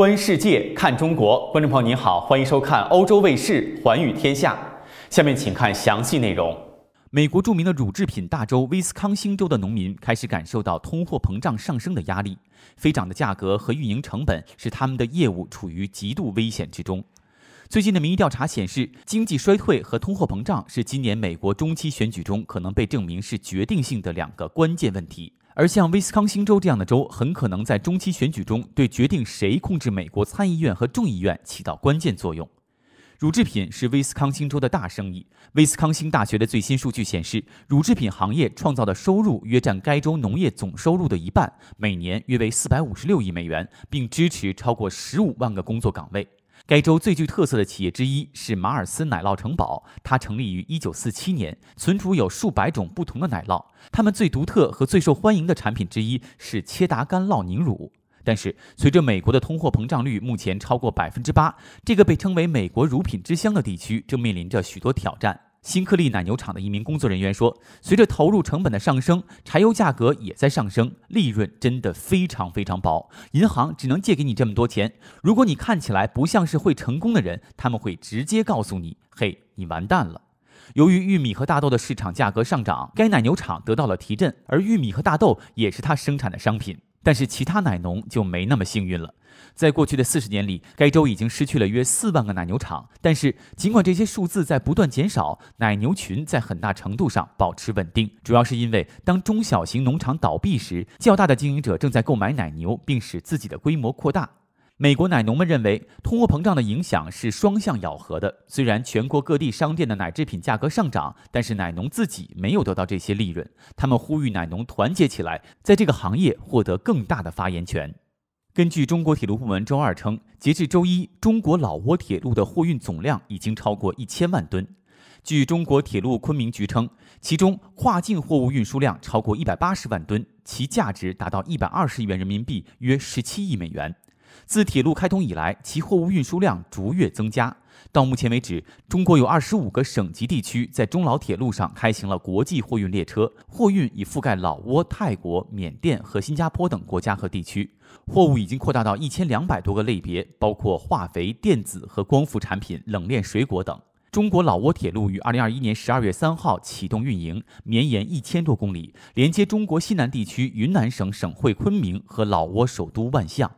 观世界，看中国。观众朋友您好，欢迎收看欧洲卫视《寰宇天下》。下面请看详细内容。美国著名的乳制品大州威斯康星州的农民开始感受到通货膨胀上升的压力，飞涨的价格和运营成本使他们的业务处于极度危险之中。最近的民意调查显示，经济衰退和通货膨胀是今年美国中期选举中可能被证明是决定性的两个关键问题。而像威斯康星州这样的州，很可能在中期选举中对决定谁控制美国参议院和众议院起到关键作用。乳制品是威斯康星州的大生意。威斯康星大学的最新数据显示，乳制品行业创造的收入约占该州农业总收入的一半，每年约为四百五十六亿美元，并支持超过十五万个工作岗位。该州最具特色的企业之一是马尔斯奶酪城堡，它成立于1947年，存储有数百种不同的奶酪。它们最独特和最受欢迎的产品之一是切达干酪凝乳。但是，随着美国的通货膨胀率目前超过百分之八，这个被称为“美国乳品之乡”的地区正面临着许多挑战。新克利奶牛场的一名工作人员说：“随着投入成本的上升，柴油价格也在上升，利润真的非常非常薄。银行只能借给你这么多钱。如果你看起来不像是会成功的人，他们会直接告诉你：‘嘿，你完蛋了。’由于玉米和大豆的市场价格上涨，该奶牛场得到了提振，而玉米和大豆也是它生产的商品。”但是其他奶农就没那么幸运了。在过去的四十年里，该州已经失去了约四万个奶牛场。但是，尽管这些数字在不断减少，奶牛群在很大程度上保持稳定，主要是因为当中小型农场倒闭时，较大的经营者正在购买奶牛，并使自己的规模扩大。美国奶农们认为，通货膨胀的影响是双向咬合的。虽然全国各地商店的奶制品价格上涨，但是奶农自己没有得到这些利润。他们呼吁奶农团结起来，在这个行业获得更大的发言权。根据中国铁路部门周二称，截至周一，中国老挝铁路的货运总量已经超过一千万吨。据中国铁路昆明局称，其中跨境货物运输量超过一百八十万吨，其价值达到一百二十亿元人民币，约十七亿美元。自铁路开通以来，其货物运输量逐月增加。到目前为止，中国有二十五个省级地区在中老铁路上开行了国际货运列车，货运已覆盖老挝、泰国、缅甸和新加坡等国家和地区。货物已经扩大到一千两百多个类别，包括化肥、电子和光伏产品、冷链水果等。中国老挝铁路于二零二一年十二月三号启动运营，绵延一千多公里，连接中国西南地区云南省省会昆明和老挝首都万象。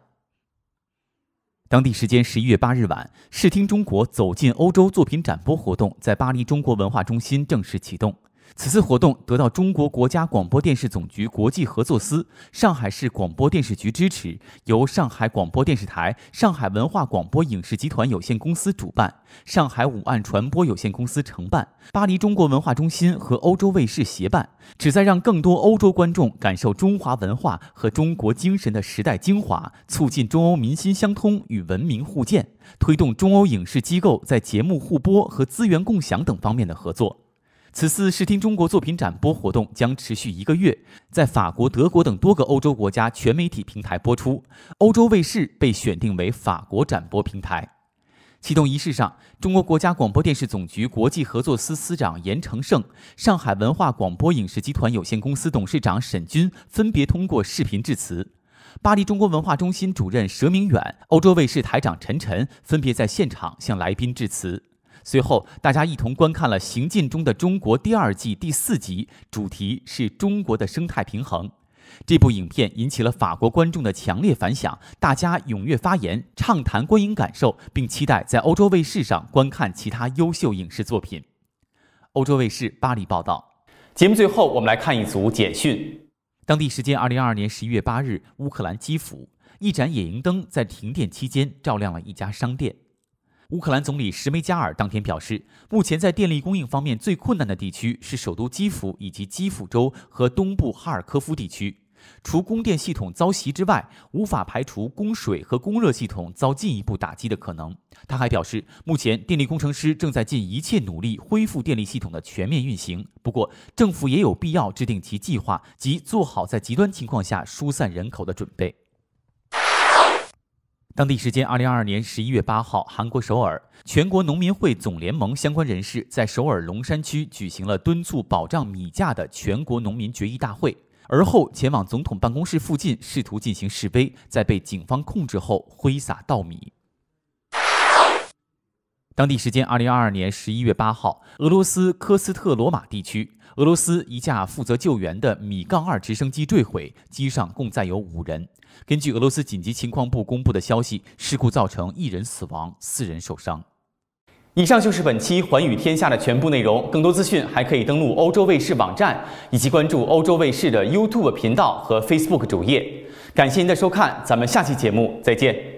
当地时间十一月八日晚，《视听中国走进欧洲》作品展播活动在巴黎中国文化中心正式启动。此次活动得到中国国家广播电视总局国际合作司、上海市广播电视局支持，由上海广播电视台、上海文化广播影视集团有限公司主办，上海五岸传播有限公司承办，巴黎中国文化中心和欧洲卫视协办，旨在让更多欧洲观众感受中华文化和中国精神的时代精华，促进中欧民心相通与文明互鉴，推动中欧影视机构在节目互播和资源共享等方面的合作。此次视听中国作品展播活动将持续一个月，在法国、德国等多个欧洲国家全媒体平台播出。欧洲卫视被选定为法国展播平台。启动仪式上，中国国家广播电视总局国际合作司司长严成胜、上海文化广播影视集团有限公司董事长沈军分别通过视频致辞。巴黎中国文化中心主任佘明远、欧洲卫视台长陈晨分别在现场向来宾致辞。随后，大家一同观看了《行进中的中国》第二季第四集，主题是中国的生态平衡。这部影片引起了法国观众的强烈反响，大家踊跃发言，畅谈观影感受，并期待在欧洲卫视上观看其他优秀影视作品。欧洲卫视巴黎报道。节目最后，我们来看一组简讯：当地时间2022年11月8日，乌克兰基辅，一盏野营灯在停电期间照亮了一家商店。乌克兰总理什梅加尔当天表示，目前在电力供应方面最困难的地区是首都基辅以及基辅州和东部哈尔科夫地区。除供电系统遭袭之外，无法排除供水和供热系统遭进一步打击的可能。他还表示，目前电力工程师正在尽一切努力恢复电力系统的全面运行。不过，政府也有必要制定其计划及做好在极端情况下疏散人口的准备。当地时间二零二二年十一月八号，韩国首尔全国农民会总联盟相关人士在首尔龙山区举行了敦促保障米价的全国农民决议大会，而后前往总统办公室附近试图进行示威，在被警方控制后挥洒稻米。当地时间二零二二年十一月八号，俄罗斯科斯特罗马地区，俄罗斯一架负责救援的米杠二直升机坠毁，机上共载有五人。根据俄罗斯紧急情况部公布的消息，事故造成一人死亡，四人受伤。以上就是本期《寰宇天下》的全部内容，更多资讯还可以登录欧洲卫视网站，以及关注欧洲卫视的 YouTube 频道和 Facebook 主页。感谢您的收看，咱们下期节目再见。